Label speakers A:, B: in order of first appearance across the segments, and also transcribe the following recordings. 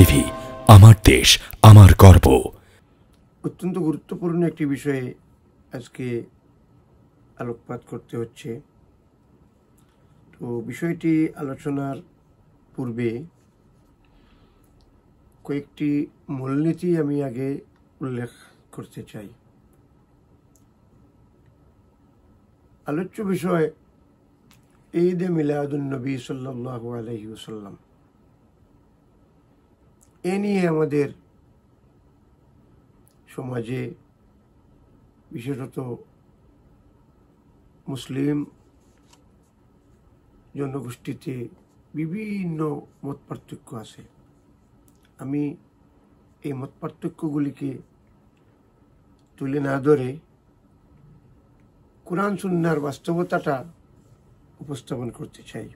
A: TV আমার দেশ আমার গর্ব অত্যন্ত গুরুত্বপূর্ণ একটি বিষয়ে আজকে আলোকপাত করতে হচ্ছে তো বিষয়টি আলোচনার পূর্বে কয়েকটি মূলনীতি আমি আগে উল্লেখ করতে চাই আলোচ্য বিষয় ঈদ মিলাদুল নবী সাল্লাহ আলহিউসাল্লাম এ নিয়ে আমাদের সমাজে বিশেষত মুসলিম জনগোষ্ঠীতে বিভিন্ন মত পার্থক্য আছে আমি এই মত পার্থক্যগুলিকে তুলে না ধরে কোরআন সুন্নার বাস্তবতাটা উপস্থাপন করতে চাই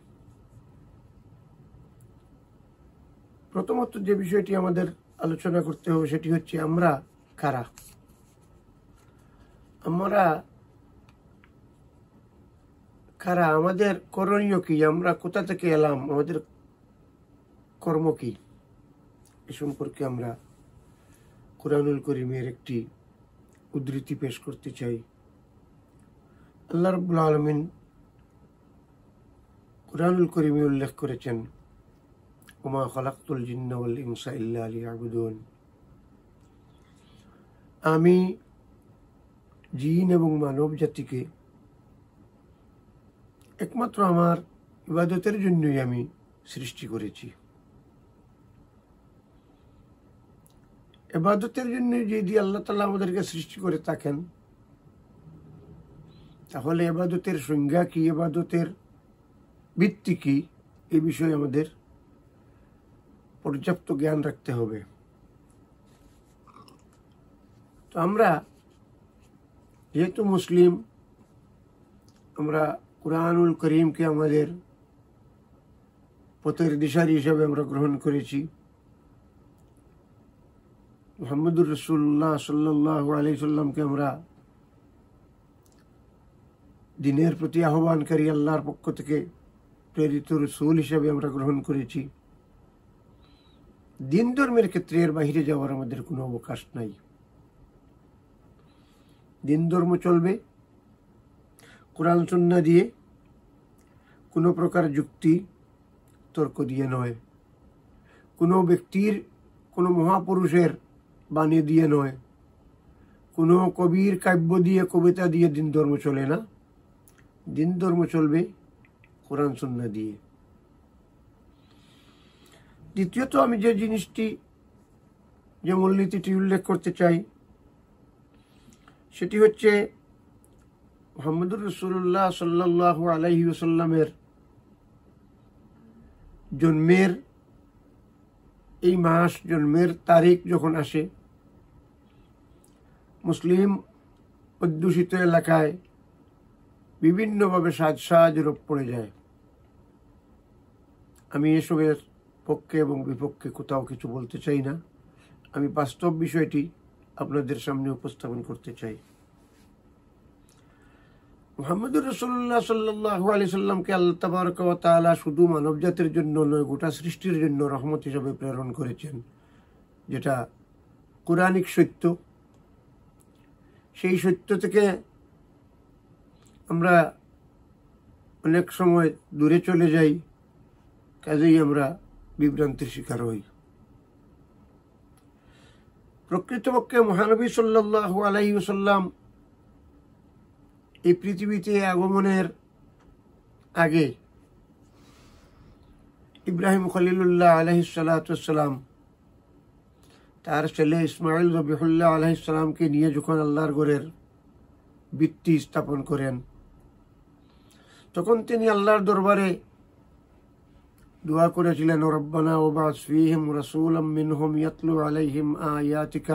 A: প্রথমত যে বিষয়টি আমাদের আলোচনা করতে হবে সেটি হচ্ছে আমরা কারা আমরা কারা আমাদের করণীয় কি আমরা কোথা থেকে এলাম আমাদের কর্ম কি এ সম্পর্কে আমরা কোরআনুল করিমের একটি উদ্ধৃতি পেশ করতে চাই আল্লাহ রবুল আলমিন কোরআনুল করিমে উল্লেখ করেছেন وما خلقت الجن والإنس إلا ليعبدون আমি জিন এবং মানব জাতিকে একমাত্র আমার ইবাদতের জন্যই আমি সৃষ্টি করেছি এবাদতের জন্য যদি আল্লাহ তালা আমাদেরকে সৃষ্টি করে থাকেন তাহলে এবাদতের সংজ্ঞা কি এবাদতের ভিত্তি কি এ বিষয়ে আমাদের পর্যাপ্ত জ্ঞান রাখতে হবে তো আমরা যেহেতু মুসলিম আমরা কোরআনুল করিমকে আমাদের পথের দিশারি হিসাবে আমরা গ্রহণ করেছি মোহাম্মদুর রসুল্লাহ সাল্লাহ আলি সাল্লামকে আমরা দিনের প্রতি আহ্বানকারী আল্লাহর পক্ষ থেকে প্রেরিত রসুল হিসাবে আমরা গ্রহণ করেছি দিন ধর্মের ক্ষেত্রে এর বাহিরে যাওয়ার আমাদের কোনো অবকাশ নাই দিন ধর্ম চলবে কোরআন সন্না দিয়ে কোনো প্রকার যুক্তি তর্ক দিয়ে নয় কোনো ব্যক্তির কোনো মহাপুরুষের বাণী দিয়ে নয় কোনো কবির কাব্য দিয়ে কবিতা দিয়ে দিন ধর্ম চলে না দিন ধর্ম চলবে কোরআন সন্না দিয়ে দ্বিতীয়ত আমি যে জিনিসটি যে মূলনীতিটি উল্লেখ করতে চাই সেটি হচ্ছে মোহাম্মদুর রসুল্লাহ সাল্লাহ আলাইহি আসাল্লামের জন্মের এই মাস জন্মের তারিখ যখন আসে মুসলিম অধ্যুষিত এলাকায় বিভিন্নভাবে সাজসাজ রূপ পড়ে যায় আমি এসবের পক্ষে এবং বিপক্ষে কোথাও কিছু বলতে চাই না আমি বাস্তব বিষয়টি আপনাদের সামনে উপস্থাপন করতে চাই মোহাম্মদুর রসুল্লাহ সাল্লাহ আলি সাল্লামকে আল্লাহ তাবারকালা শুধু মানব জাতির জন্য নয় গোটা সৃষ্টির জন্য রহমত হিসাবে প্রেরণ করেছেন যেটা কোরআনিক সত্য সেই সত্য থেকে আমরা অনেক সময় দূরে চলে যাই কাজেই আমরা বিভ্রান্তির শিকার হই প্রকৃতপক্ষে মহানবী সাল্লাহ আলাইসাল্লাম এই পৃথিবীতে আগমনের আগে ইব্রাহিম খলিলুল্লাহ আলহিসাল্লাম তার ছেলে ইসমাইল রবিহুল্লাহ আলহিসাল্লামকে নিয়ে যখন আল্লাহর গড়ের ভিত্তি স্থাপন করেন তখন তিনি আল্লাহর দরবারে دعا করেছিলেন ربنا وبعث فيهم رسولا منهم يتلو عليهم آياتك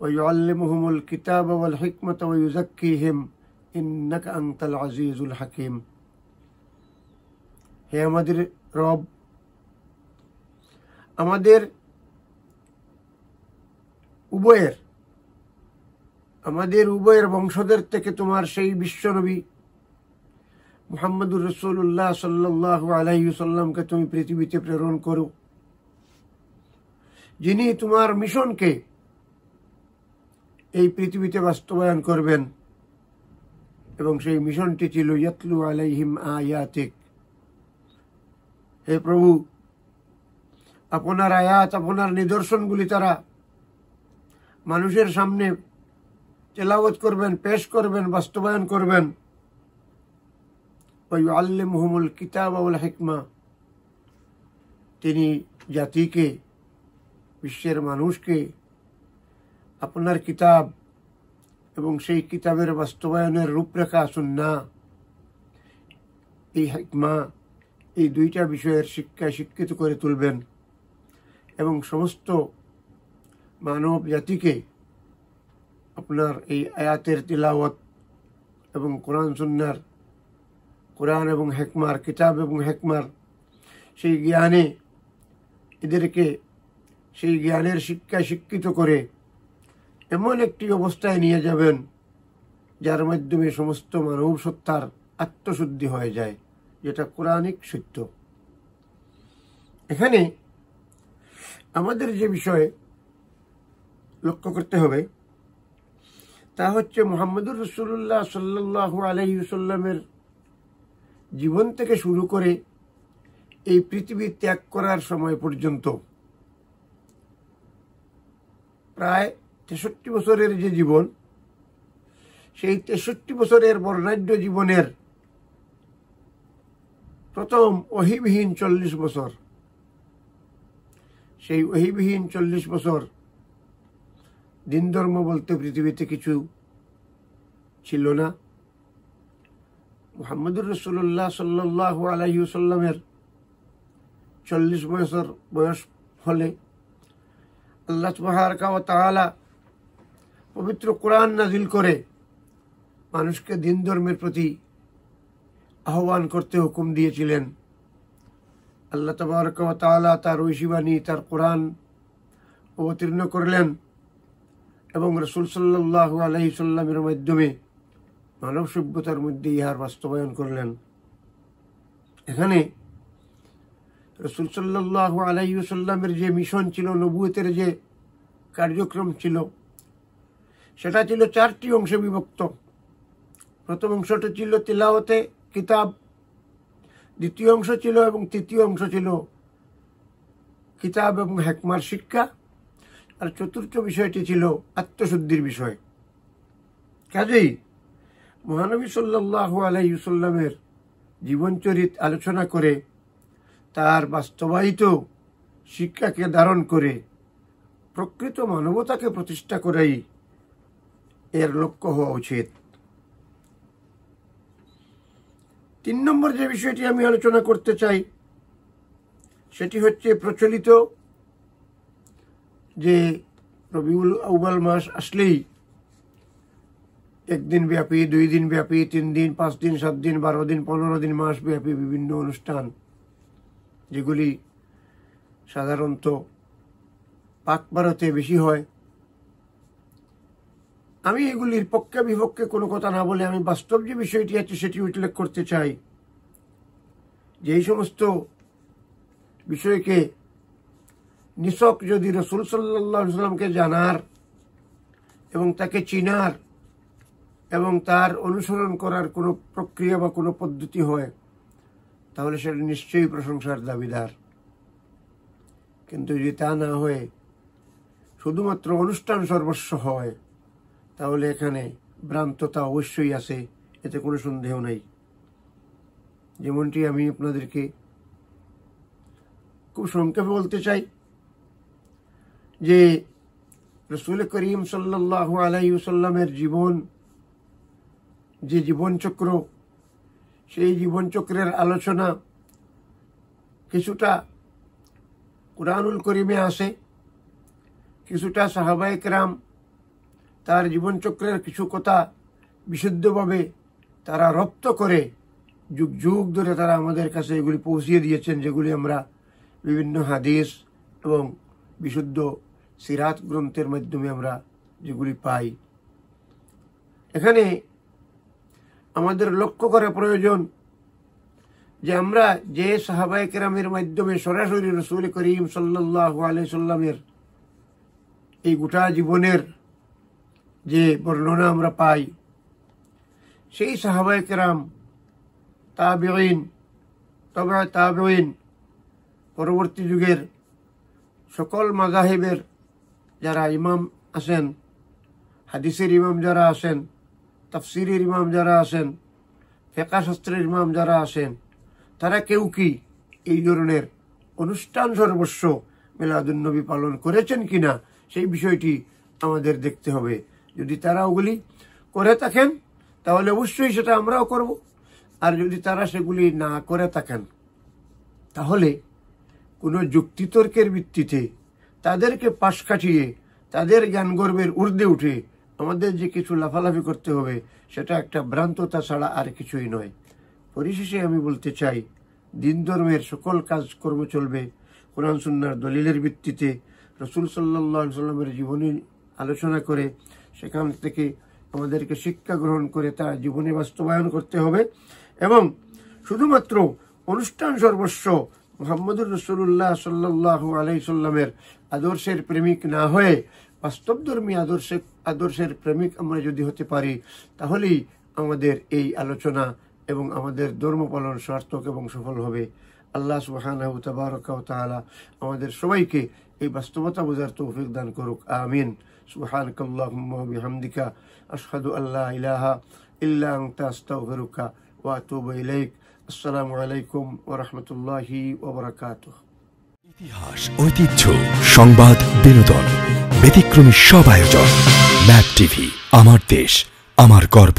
A: ويعلمهم الكتاب والحكمة ويزكيهم إنك أنت العزيز الحكيم হে আমাদের রব আমাদের উভয়ের আমাদের উভয়ের বংশধর থেকে তোমার সেই বিশ্বনবী মোহাম্মদুর রসুল্লাহ সাল্লাহ আলাইসাল্লামকে তুমি পৃথিবীতে প্রেরণ করো যিনি তোমার মিশনকে এই পৃথিবীতে বাস্তবায়ন করবেন এবং সেই মিশনটি ছিল ইয়াতলু আলাইহিম আয়াতিক হে প্রভু আপনার আয়াত আপনার নিদর্শনগুলি তারা মানুষের সামনে তেলাওয়াত করবেন পেশ করবেন বাস্তবায়ন করবেন আল্লেমহমুল কিতাব আউল তিনি জাতিকে বিশ্বের মানুষকে আপনার কিতাব এবং সেই কিতাবের বাস্তবায়নের রূপরেখা না এই হেকমা এই দুইটা বিষয়ের শিক্ষায় শিক্ষিত করে তুলবেন এবং সমস্ত মানব জাতিকে আপনার এই আয়াতের তিলাওয়াত এবং কোরআন সুন্নার কোরআন এবং হেকমার কিতাব এবং হেকমার সেই জ্ঞানে এদেরকে সেই জ্ঞানের শিক্ষা শিক্ষিত করে এমন একটি অবস্থায় নিয়ে যাবেন যার মাধ্যমে সমস্ত মানব সত্তার আত্মশুদ্ধি হয়ে যায় যেটা কোরআনিক সত্য এখানে আমাদের যে বিষয়ে লক্ষ্য করতে হবে তা হচ্ছে মোহাম্মদুর রসুল্লাহ সাল্লাহ আলহিউসাল্লামের জীবন থেকে শুরু করে এই পৃথিবী ত্যাগ করার সময় পর্যন্ত প্রায় তেষট্টি বছরের যে জীবন সেই তেষট্টি বছরের বর্ণাঢ্য জীবনের প্রথম অহিবিহীন চল্লিশ বছর সেই অহিবিহীন চল্লিশ বছর দিন ধর্ম বলতে পৃথিবীতে কিছু ছিল না মোহাম্মদুর রসুল্লাহ সাল্লাহ আলহিউসাল্লামের চল্লিশ বয়সের বয়স হলে আল্লাহ সুবাহারকা ও তালা পবিত্র কোরআন নাজিল করে মানুষকে দিন ধর্মের প্রতি আহ্বান করতে হুকুম দিয়েছিলেন আল্লাহ তবরক ও তালা তার ঐশিবাণী তার কোরআন অবতীর্ণ করলেন এবং রসুল সাল্লাহ আলহি সাল্লামের মাধ্যমে মানব সভ্যতার মধ্যে ইহার বাস্তবায়ন করলেন এখানে রসুল সাল্লাহ আলাইসাল্লামের যে মিশন ছিল নবুয়তের যে কার্যক্রম ছিল সেটা ছিল চারটি অংশে বিভক্ত প্রথম অংশটা ছিল তিলাওতে কিতাব দ্বিতীয় অংশ ছিল এবং তৃতীয় অংশ ছিল কিতাব এবং হেকমার শিক্ষা আর চতুর্থ বিষয়টি ছিল আত্মশুদ্ধির বিষয় কাজেই মহানবী সাল্লাহ আলাইসাল্লামের জীবনচরিত আলোচনা করে তার বাস্তবায়িত শিক্ষাকে ধারণ করে প্রকৃত মানবতাকে প্রতিষ্ঠা করাই এর লক্ষ্য হওয়া উচিত তিন নম্বর যে বিষয়টি আমি আলোচনা করতে চাই সেটি হচ্ছে প্রচলিত যে রবিউল আউবাল মাস আসলেই একদিন ব্যাপী দুই দিন ব্যাপী তিন দিন পাঁচ দিন সাত দিন বারো দিন পনেরো দিন মাস ব্যাপী বিভিন্ন অনুষ্ঠান যেগুলি সাধারণত পাক ভারতে বেশি হয় আমি এগুলির পক্ষে বিপক্ষে কোনো কথা না বলে আমি বাস্তব যে বিষয়টি আছে সেটি উল্লেখ করতে চাই যে এই সমস্ত বিষয়কে নিশক যদি রসুল সাল্লামকে জানার এবং তাকে চিনার এবং তার অনুসরণ করার কোনো প্রক্রিয়া বা কোনো পদ্ধতি হয় তাহলে সেটা নিশ্চয়ই প্রশংসার দাবিদার কিন্তু যদি তা না হয়ে শুধুমাত্র অনুষ্ঠান সর্বস্ব হয় তাহলে এখানে ভ্রান্ততা অবশ্যই আছে এতে কোনো সন্দেহ নেই যেমনটি আমি আপনাদেরকে খুব সংক্ষেপে বলতে চাই যে রসুল করিম সাল্লাহ আলাইসাল্লামের জীবন যে জীবনচক্র সেই জীবনচক্রের আলোচনা কিছুটা কোরআনুল করিমে আসে কিছুটা সাহাবায়ক রাম তার জীবনচক্রের কিছু কথা বিশুদ্ধভাবে তারা রপ্ত করে যুগ যুগ ধরে তারা আমাদের কাছে এগুলি পৌঁছিয়ে দিয়েছেন যেগুলি আমরা বিভিন্ন হাদিস এবং বিশুদ্ধ সিরাত গ্রন্থের মাধ্যমে আমরা যেগুলি পাই এখানে আমাদের লক্ষ্য করা প্রয়োজন যে আমরা যে সাহাবাই কেরামের মাধ্যমে সরাসরি রসুল করিম সাল্লু আলাইসাল্লামের এই গোটা জীবনের যে বর্ণনা আমরা পাই সেই সাহাবাই কেরাম তাবেইন তবে তাবেইন পরবর্তী যুগের সকল মাজাহিবের যারা ইমাম আছেন হাদিসের ইমাম যারা আছেন তাফসিরের ইমাম যারা আছেন ফেকাশাস্ত্রের ইমাম যারা আছেন তারা কেউ কি এই ধরনের অনুষ্ঠান সর্বস্ব মেলাদুন্নবী পালন করেছেন কিনা সেই বিষয়টি আমাদের দেখতে হবে যদি তারা ওগুলি করে থাকেন তাহলে অবশ্যই সেটা আমরাও করব আর যদি তারা সেগুলি না করে থাকেন তাহলে কোনো যুক্তিতর্কের ভিত্তিতে তাদেরকে পাশ কাটিয়ে তাদের জ্ঞানগর্বের ঊর্ধ্বে উঠে আমাদের যে কিছু লাফালাফি করতে হবে সেটা একটা ভ্রান্ততা ছাড়া আর কিছুই নয় পরিশেষে আমি বলতে চাই দিন ধর্মের সকল কাজকর্ম চলবে কোরআন সুন্নার দলিলের ভিত্তিতে রসুল সাল্লাহ সাল্লামের জীবনী আলোচনা করে সেখান থেকে আমাদেরকে শিক্ষা গ্রহণ করে তা জীবনে বাস্তবায়ন করতে হবে এবং শুধুমাত্র অনুষ্ঠান সর্বস্ব মোহাম্মদুর রসুল্লাহ সাল্লাহ আলাইসাল্লামের আদর্শের প্রেমিক না হয়ে বাস্তবধর্মী আদর্শে আদর্শের প্রেমিক আমরা যদি হতে পারি তাহলেই আমাদের এই আলোচনা এবং আমাদের ধর্ম পালন সার্থক এবং সফল হবে আল্লাহ সুবাহানাহু তাবারকাউ আমাদের সবাইকে এই বাস্তবতা বোঝার তৌফিক দান করুক আমিন সুহান কল্লাহমদিকা আসাদু আল্লাহ أن لا إله إلا ইতিহাস ঐতিহ্য সংবাদ বিনোদন ব্যতিক্রমী সব আয়োজন ম্যাপ টিভি আমার দেশ আমার গর্ব